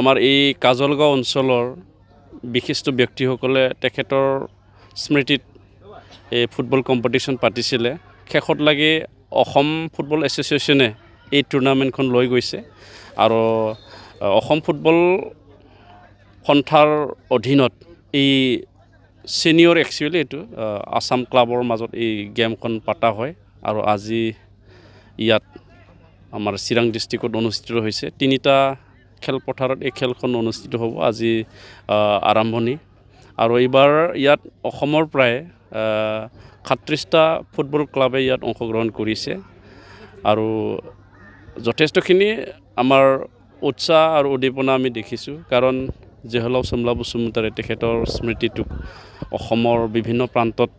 আমাৰ এই কাজলগাঁও অঞ্চলৰ বিশিষ্ট ব্যক্তিসকলে তেখেতৰ স্মৃতিত এই ফুটবল কম্পিটিশ্যন পাতিছিলে শেষত লাগি অসম ফুটবল এছ'চিয়েশ্যনে এই টুৰ্ণামেণ্টখন লৈ গৈছে আৰু অসম ফুটবল সন্থাৰ অধীনত এই ছিনিয়ৰ একচুৱেলি এইটো আছাম ক্লাবৰ মাজত এই গেমখন পতা হয় আৰু আজি ইয়াত আমাৰ চিৰাং ডিষ্ট্ৰিক্টত অনুষ্ঠিত হৈছে তিনিটা খেলপথাৰত এই খেলখন অনুষ্ঠিত হ'ব আজি আৰম্ভণি আৰু এইবাৰ ইয়াত অসমৰ প্ৰায় সাতত্ৰিছটা ফুটবল ক্লাবে ইয়াত অংশগ্ৰহণ কৰিছে আৰু যথেষ্টখিনি আমাৰ উৎসাহ আৰু উদ্দীপনা আমি দেখিছোঁ কাৰণ জেহলাও চমলা বসুমতাৰে তেখেতৰ স্মৃতিটোক অসমৰ বিভিন্ন প্ৰান্তত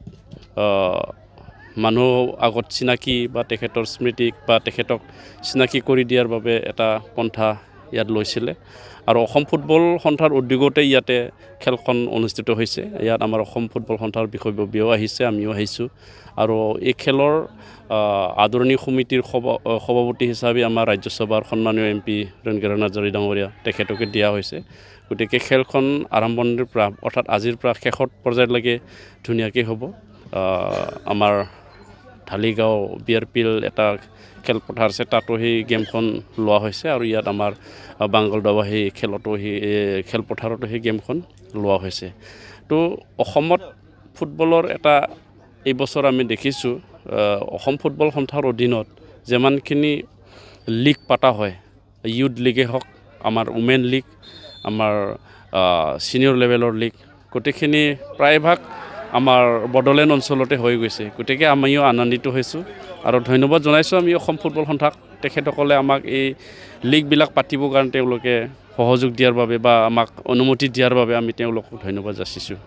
মানুহ আগত চিনাকি বা তেখেতৰ স্মৃতিক বা তেখেতক চিনাকি কৰি দিয়াৰ বাবে এটা পন্থা ইয়াত লৈছিলে আৰু অসম ফুটবল সন্থাৰ উদ্যোগতে ইয়াতে খেলখন অনুষ্ঠিত হৈছে ইয়াত আমাৰ অসম ফুটবল সন্থাৰ বিষয়ববীয়াও আহিছে আমিও আহিছোঁ আৰু এই খেলৰ আদৰণি সমিতিৰ সভা সভাপতি হিচাপে আমাৰ ৰাজ্যসভাৰ সন্মানীয় এম পি ৰণগিৰণ নাজৰী ডাঙৰীয়া তেখেতকে দিয়া হৈছে গতিকে খেলখন আৰম্ভণিৰ পৰা অৰ্থাৎ আজিৰ পৰা শেষত পৰ্যায়লৈকে ধুনীয়াকৈ হ'ব আমাৰ Dhaligaon B R P L এটা খেলপথাৰ আছে তাতো সেই গেমখন লোৱা হৈছে আৰু ইয়াত আমাৰ বাংগল ডবা সেই খেলতো সেই খেলপথাৰতো সেই গেমখন লোৱা হৈছে তো অসমত ফুটবলৰ এটা এইবছৰ আমি দেখিছোঁ অসম ফুটবল সন্থাৰ অধীনত যিমানখিনি লীগ পতা হয় ইউথ লীগেই হওক আমাৰ উমেন লীগ আমাৰ ছিনিয়ৰ লেভেলৰ লীগ গোটেইখিনি প্ৰায়ভাগ আমাৰ বড়োলেণ্ড অঞ্চলতে হৈ গৈছে গতিকে আমিও আনন্দিত হৈছোঁ আৰু ধন্যবাদ জনাইছোঁ আমি অসম ফুটবল সন্থাক তেখেতসকলে আমাক এই লীগবিলাক পাতিবৰ কাৰণে তেওঁলোকে সহযোগ দিয়াৰ বাবে বা আমাক অনুমতি দিয়াৰ বাবে আমি তেওঁলোকক ধন্যবাদ যাচিছোঁ